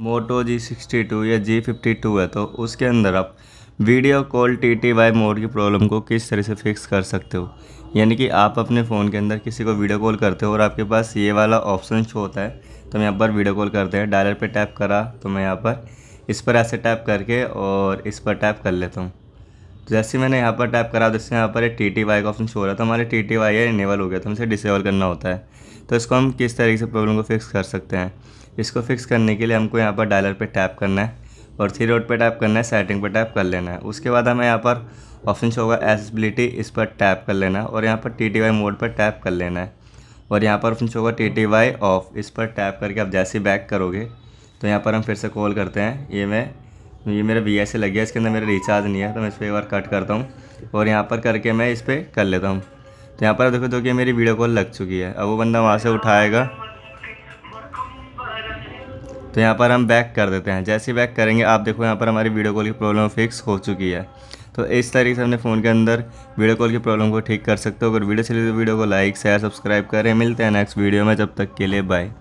मोटो जी sixty two या जी fifty to है तो उसके अंदर आप video call T T Y mode की प्रॉब्लम को किस तरह से फिक्स कर सकते हो यानी कि आप अपने फ़ोन के अंदर किसी को वीडियो कॉल करते हो और आपके पास ये वाला ऑप्शन शो होता है तो हम यहाँ पर वीडियो कॉल करते हैं डायलर पे टैप करा तो मैं यहाँ पर इस पर ऐसे टैप करके और इस पर टैप कर लेता हूँ तो जैसे मैंने यहाँ पर टैप करा जैसे यहाँ पर टी टी वाई का ऑप्शन शो हो रहा था तो हमारे टी टी वाई इनेबल हो गया तो हमसे डिसेबल करना होता है तो इसको हम किस तरीके से प्रॉब्लम को फिक्स कर सकते हैं इसको फिक्स करने के लिए हमको यहाँ पर डायलर पे टैप करना है और थ्री रोड पर टैप करना है सेटिंग पर टैप कर लेना है उसके बाद हमें यहाँ पर ऑप्शन शो होगा एसेसबिलिटी इस पर टैप कर लेना है और यहाँ पर टी टी वाई मोड पर टैप कर लेना है और यहाँ पर ऑप्शन शो होगा टी टी वाई ऑफ इस पर टैप करके आप जैसे बैक करोगे तो यहाँ पर हम फिर से कॉल करते हैं ये मैं ये मेरा वी से लग गया इसके अंदर मेरा रिचार्ज नहीं है तो मैं इस पर एक बार कट करता हूँ और यहाँ पर करके मैं इस पर कर लेता हूँ तो यहाँ पर देखो तो कि मेरी वीडियो कॉल लग चुकी है अब वो बंदा वहाँ से उठाएगा तो यहाँ पर हम बैक कर देते हैं जैसे बैक करेंगे आप देखो यहाँ पर हमारी वीडियो कॉल की प्रॉब्लम फिक्स हो चुकी है तो इस तरीके से हमने फ़ोन के अंदर वीडियो कॉल की प्रॉब्लम को ठीक कर सकते हो अगर वीडियो चले तो वीडियो को लाइक शेयर सब्सक्राइब करें मिलते हैं नेक्स्ट वीडियो में जब तक के लिए बाय